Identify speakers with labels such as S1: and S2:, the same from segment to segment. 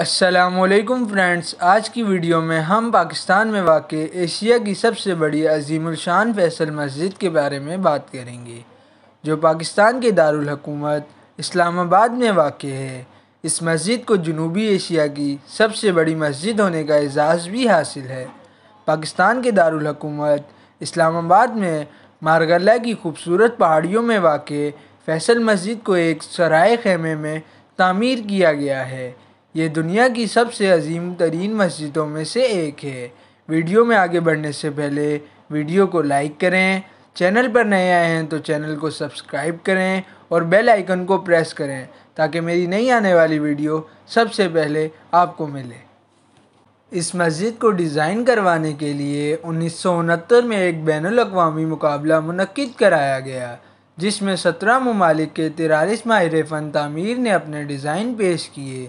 S1: असलकम फ्रेंड्स आज की वीडियो में हम पाकिस्तान में वाक़ एशिया की सबसे बड़ी अजीमशान फैसल मस्जिद के बारे में बात करेंगे जो पाकिस्तान के दारकूमत इस्लामाबाद में वाक़ है इस मस्जिद को जनूबी एशिया की सबसे बड़ी मस्जिद होने का एजाज़ भी हासिल है पाकिस्तान के दारकूमत इस्लामाबाद में मारगला की खूबसूरत पहाड़ियों में वाक़ फैसल मस्जिद को एक सराय खेमे में तामीर किया गया है ये दुनिया की सबसे अजीम तरीन मस्जिदों में से एक है वीडियो में आगे बढ़ने से पहले वीडियो को लाइक करें चैनल पर नए आए हैं तो चैनल को सब्सक्राइब करें और बेल आइकन को प्रेस करें ताकि मेरी नई आने वाली वीडियो सबसे पहले आपको मिले इस मस्जिद को डिज़ाइन करवाने के लिए उन्नीस में एक बैन अवी मुकाबला मनकद कराया गया जिसमें सत्रह ममालिक के तिरालीस माहिर फ़न तमीर ने अपने डिज़ाइन पेश किए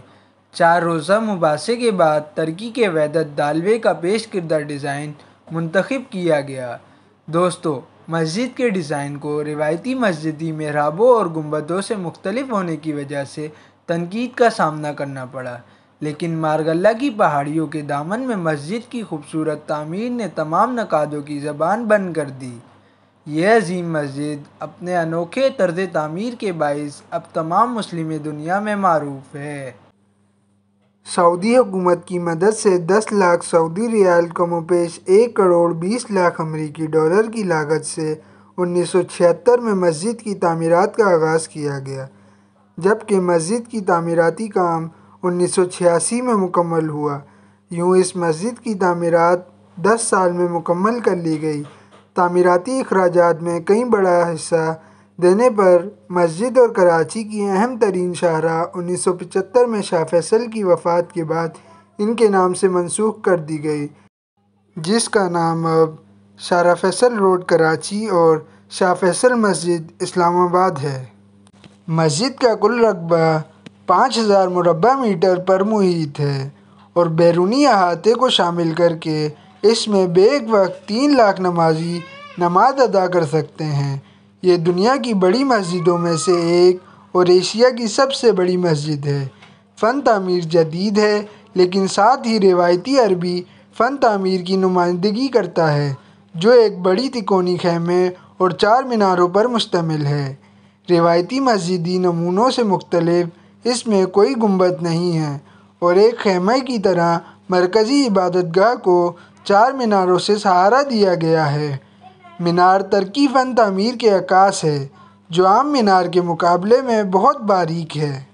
S1: चार रोज़ा मुबासे के बाद तर्की के वैदत दालवे का पेश करदा डिज़ाइन मुंतखब किया गया दोस्तों मस्जिद के डिज़ाइन को रिवायती मस्जिदी महराबों और गुम्बदों से मुख्तलिफ होने की वजह से तनकीद का सामना करना पड़ा लेकिन मारगल्ला की पहाड़ियों के दामन में मस्जिद की खूबसूरत तामीर ने तमाम नकादों की ज़बान बंद कर दी यह अजीम मस्जिद अपने अनोखे तर्ज तामीर के बायस अब तमाम मुस्लिम दुनिया में मरूफ
S2: है सऊदी हुकूमत की मदद से दस लाख सऊदी रियाल कमोपेश एक करोड़ बीस लाख अमरीकी डॉलर की लागत से उन्नीस सौ छिहत्तर में मस्जिद की तमीरत का आगाज़ किया गया जबकि मस्जिद की तमीराती काम उन्नीस सौ छियासी में मुकम्मल हुआ यूँ इस मस्जिद की तमीरत दस साल में मुकम्मल कर ली गई तमीराती अखराज में कई बड़ा हिस्सा देने पर मस्जिद और कराची की अहम तरीन शाहरा उन्नीस सौ पचहत्तर में शाह फैसल की वफ़ात के बाद इनके नाम से मनसूख कर दी गई जिसका नाम अब शाहरा फैसल रोड कराची और शाह फैसल मस्जिद इस्लामाबाद है मस्जिद का कुल रकबा पाँच हज़ार मुरबा मीटर पर मुहित है और बैरूनी अहाते को शामिल करके इसमें बेग वक्त तीन लाख नमाजी नमाज अदा कर सकते हैं ये दुनिया की बड़ी मस्जिदों में से एक और एशिया की सबसे बड़ी मस्जिद है फ़न तमीर जदीद है लेकिन साथ ही रिवायती अरबी फ़न तमीर की नुमाइंदगी करता है जो एक बड़ी तिकोनी खेमे और चार मीनारों पर मुश्तमिल है रिवायती मस्जिदी नमूनों से मुख्तलिफ इसमें कोई गुम्बद नहीं है और एक खेमे की तरह मरकज़ी इबादतगाह को चार मीनारों से सहारा दिया गया है मीनार फन तमीर के अक्कास है जो आम मीनार के मुकाबले में बहुत बारीक है